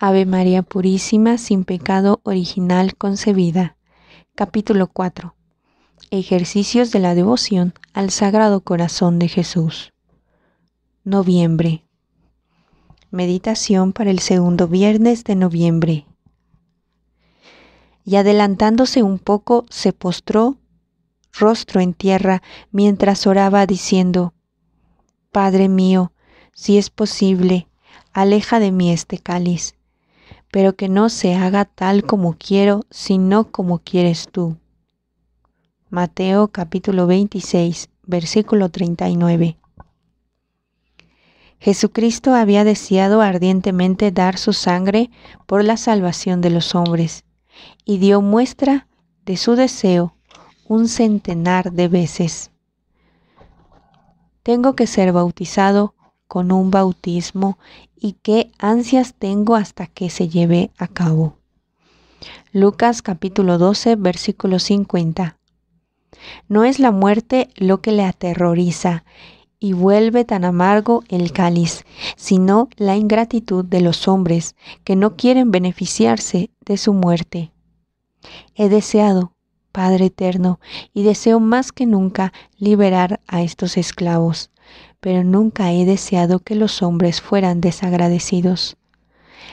Ave María Purísima, sin pecado original concebida. Capítulo 4. Ejercicios de la devoción al Sagrado Corazón de Jesús. Noviembre. Meditación para el segundo viernes de noviembre. Y adelantándose un poco, se postró, rostro en tierra, mientras oraba diciendo, Padre mío, si es posible, aleja de mí este cáliz pero que no se haga tal como quiero, sino como quieres tú. Mateo capítulo 26, versículo 39. Jesucristo había deseado ardientemente dar su sangre por la salvación de los hombres, y dio muestra de su deseo un centenar de veces. Tengo que ser bautizado con un bautismo y qué ansias tengo hasta que se lleve a cabo. Lucas capítulo 12 versículo 50. No es la muerte lo que le aterroriza y vuelve tan amargo el cáliz, sino la ingratitud de los hombres que no quieren beneficiarse de su muerte. He deseado, Padre eterno, y deseo más que nunca liberar a estos esclavos, pero nunca he deseado que los hombres fueran desagradecidos.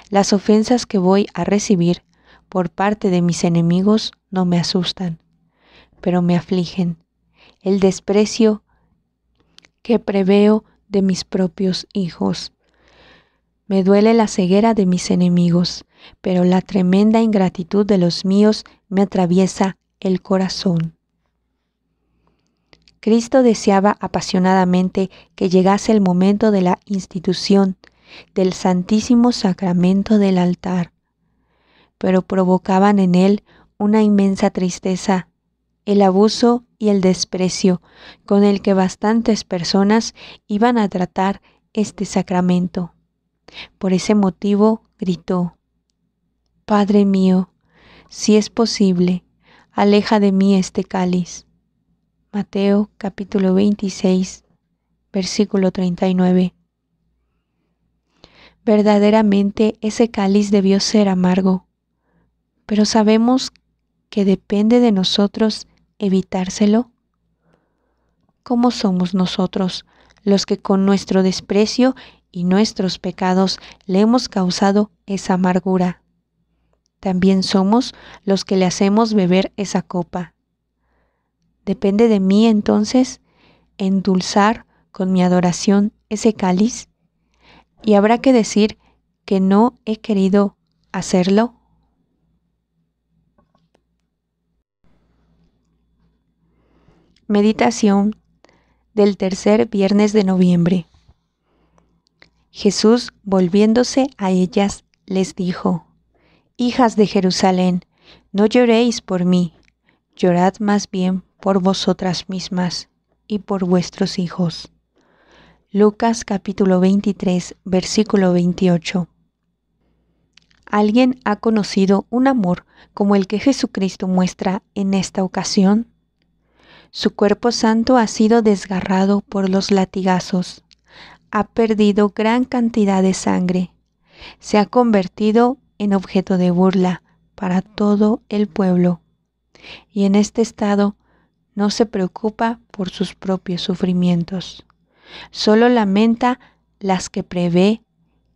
Las ofensas que voy a recibir por parte de mis enemigos no me asustan, pero me afligen. El desprecio que preveo de mis propios hijos. Me duele la ceguera de mis enemigos, pero la tremenda ingratitud de los míos me atraviesa el corazón. Cristo deseaba apasionadamente que llegase el momento de la institución del Santísimo Sacramento del altar, pero provocaban en él una inmensa tristeza, el abuso y el desprecio con el que bastantes personas iban a tratar este sacramento. Por ese motivo gritó, Padre mío, si es posible, aleja de mí este cáliz Mateo capítulo 26, versículo 39. Verdaderamente ese cáliz debió ser amargo, pero sabemos que depende de nosotros evitárselo. ¿Cómo somos nosotros los que con nuestro desprecio y nuestros pecados le hemos causado esa amargura? También somos los que le hacemos beber esa copa. Depende de mí entonces endulzar con mi adoración ese cáliz. Y habrá que decir que no he querido hacerlo. Meditación del tercer viernes de noviembre. Jesús, volviéndose a ellas, les dijo, Hijas de Jerusalén, no lloréis por mí, llorad más bien por vosotras mismas y por vuestros hijos. Lucas capítulo 23, versículo 28. ¿Alguien ha conocido un amor como el que Jesucristo muestra en esta ocasión? Su cuerpo santo ha sido desgarrado por los latigazos, ha perdido gran cantidad de sangre, se ha convertido en objeto de burla para todo el pueblo. Y en este estado no se preocupa por sus propios sufrimientos, solo lamenta las que prevé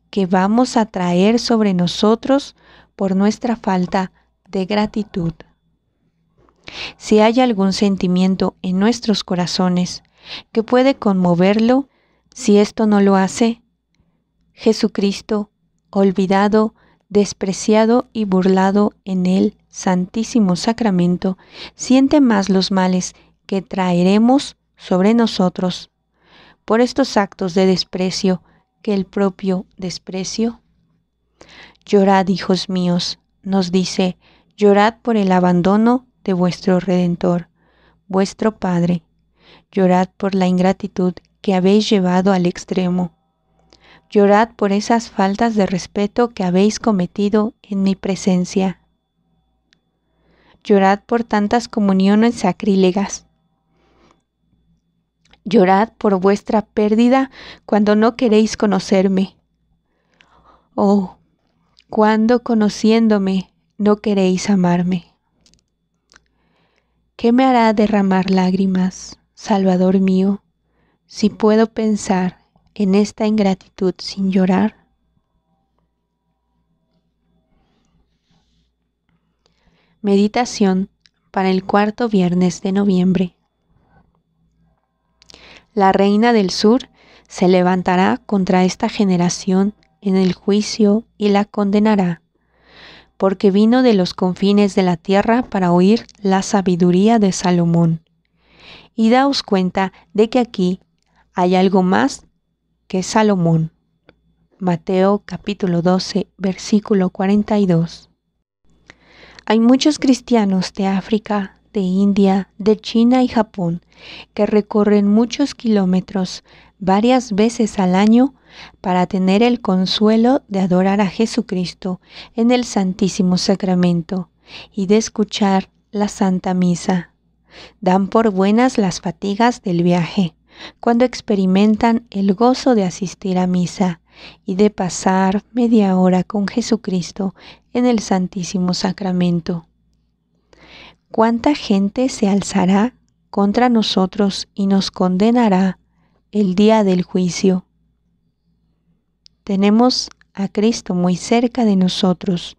que vamos a traer sobre nosotros por nuestra falta de gratitud. Si hay algún sentimiento en nuestros corazones que puede conmoverlo, si esto no lo hace, Jesucristo, olvidado despreciado y burlado en el Santísimo Sacramento, siente más los males que traeremos sobre nosotros por estos actos de desprecio que el propio desprecio? Llorad, hijos míos, nos dice, llorad por el abandono de vuestro Redentor, vuestro Padre. Llorad por la ingratitud que habéis llevado al extremo llorad por esas faltas de respeto que habéis cometido en mi presencia. Llorad por tantas comuniones sacrílegas. Llorad por vuestra pérdida cuando no queréis conocerme. Oh, cuando conociéndome no queréis amarme. ¿Qué me hará derramar lágrimas, Salvador mío, si puedo pensar en esta ingratitud sin llorar? Meditación para el cuarto viernes de noviembre. La reina del sur se levantará contra esta generación en el juicio y la condenará, porque vino de los confines de la tierra para oír la sabiduría de Salomón. Y daos cuenta de que aquí hay algo más que es Salomón. Mateo capítulo 12, versículo 42. Hay muchos cristianos de África, de India, de China y Japón que recorren muchos kilómetros varias veces al año para tener el consuelo de adorar a Jesucristo en el Santísimo Sacramento y de escuchar la Santa Misa. Dan por buenas las fatigas del viaje cuando experimentan el gozo de asistir a misa y de pasar media hora con Jesucristo en el Santísimo Sacramento. ¿Cuánta gente se alzará contra nosotros y nos condenará el día del juicio? Tenemos a Cristo muy cerca de nosotros,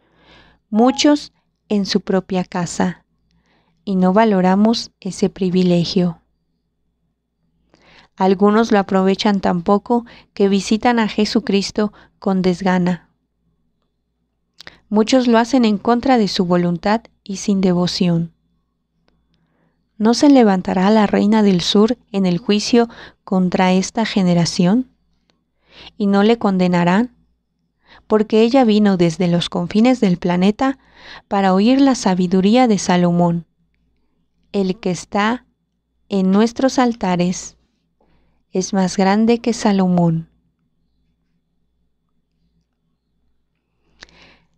muchos en su propia casa, y no valoramos ese privilegio. Algunos lo aprovechan tan poco que visitan a Jesucristo con desgana. Muchos lo hacen en contra de su voluntad y sin devoción. ¿No se levantará la reina del sur en el juicio contra esta generación? ¿Y no le condenarán? Porque ella vino desde los confines del planeta para oír la sabiduría de Salomón, el que está en nuestros altares es más grande que Salomón.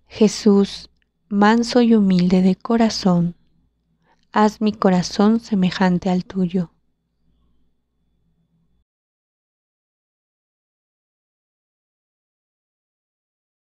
Jesús, manso y humilde de corazón, haz mi corazón semejante al tuyo.